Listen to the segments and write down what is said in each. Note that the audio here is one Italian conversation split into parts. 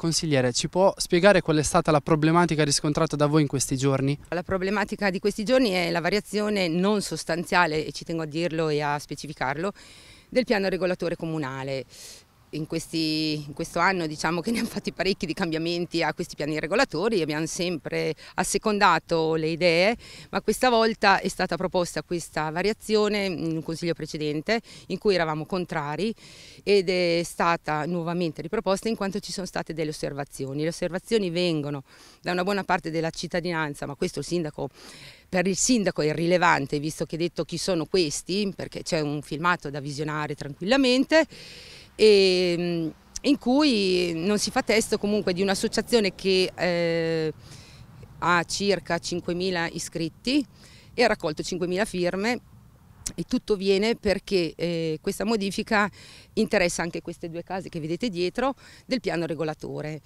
Consigliere, ci può spiegare qual è stata la problematica riscontrata da voi in questi giorni? La problematica di questi giorni è la variazione non sostanziale, e ci tengo a dirlo e a specificarlo, del piano regolatore comunale in, questi, in, questo anno diciamo che ne hanno fatti parecchi di cambiamenti a questi piani regolatori, abbiamo sempre assecondato le idee, ma questa volta è stata proposta questa variazione in un consiglio precedente in cui eravamo contrari ed è stata nuovamente riproposta in quanto ci sono state delle osservazioni. Le osservazioni vengono da una buona parte della cittadinanza, ma questo il sindaco per il sindaco è irrilevante visto che ha detto chi sono questi perché c'è un filmato da visionare tranquillamente e, mm, in cui non si fa testo comunque di un'associazione che eh, ha circa 5.000 iscritti e ha raccolto 5.000 firme e tutto viene perché eh, questa modifica interessa anche queste due case che vedete dietro del piano regolatore.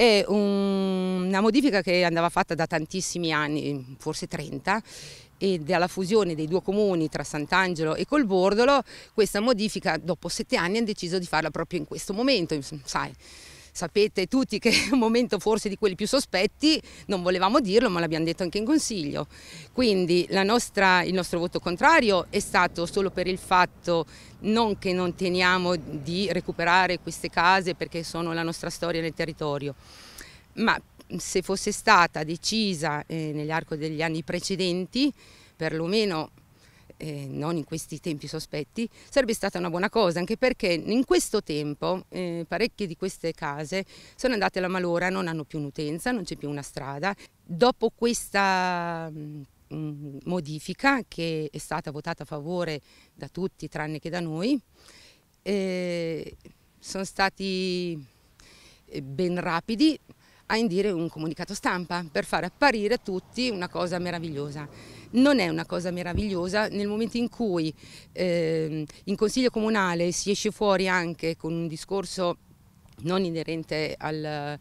È un, una modifica che andava fatta da tantissimi anni, forse 30, e dalla fusione dei due comuni tra Sant'Angelo e Colbordolo, questa modifica dopo sette anni hanno deciso di farla proprio in questo momento, sai sapete tutti che è un momento forse di quelli più sospetti, non volevamo dirlo ma l'abbiamo detto anche in consiglio. Quindi nostra, il nostro voto contrario è stato solo per il fatto non che non teniamo di recuperare queste case perché sono la nostra storia nel territorio, ma se fosse stata decisa eh, nell'arco degli anni precedenti, perlomeno eh, non in questi tempi sospetti, sarebbe stata una buona cosa, anche perché in questo tempo eh, parecchie di queste case sono andate alla malora, non hanno più un'utenza, non c'è più una strada. Dopo questa mm, mm, modifica che è stata votata a favore da tutti tranne che da noi, eh, sono stati eh, ben rapidi a indire un comunicato stampa per far apparire a tutti una cosa meravigliosa. Non è una cosa meravigliosa nel momento in cui eh, in Consiglio Comunale si esce fuori anche con un discorso non inerente al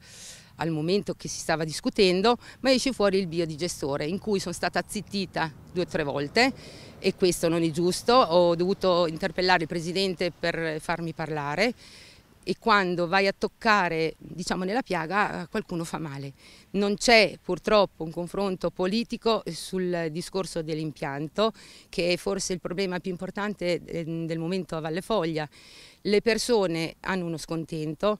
al momento che si stava discutendo, ma esce fuori il biodigestore in cui sono stata zittita due o tre volte e questo non è giusto, ho dovuto interpellare il Presidente per farmi parlare e quando vai a toccare diciamo, nella piaga qualcuno fa male. Non c'è purtroppo un confronto politico sul discorso dell'impianto che è forse il problema più importante ehm, del momento a Valle Foglia. Le persone hanno uno scontento,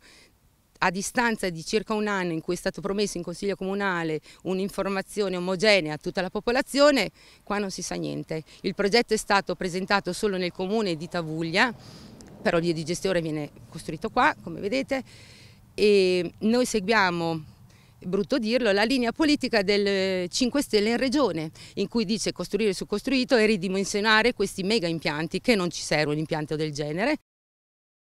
a distanza di circa un anno in cui è stato promesso in Consiglio Comunale un'informazione omogenea a tutta la popolazione, qua non si sa niente. Il progetto è stato presentato solo nel comune di Tavuglia però il digestione viene costruito qua, come vedete, e noi seguiamo, è brutto dirlo, la linea politica del 5 Stelle in regione, in cui dice costruire su costruito e ridimensionare questi mega impianti, che non ci servono impianto del genere,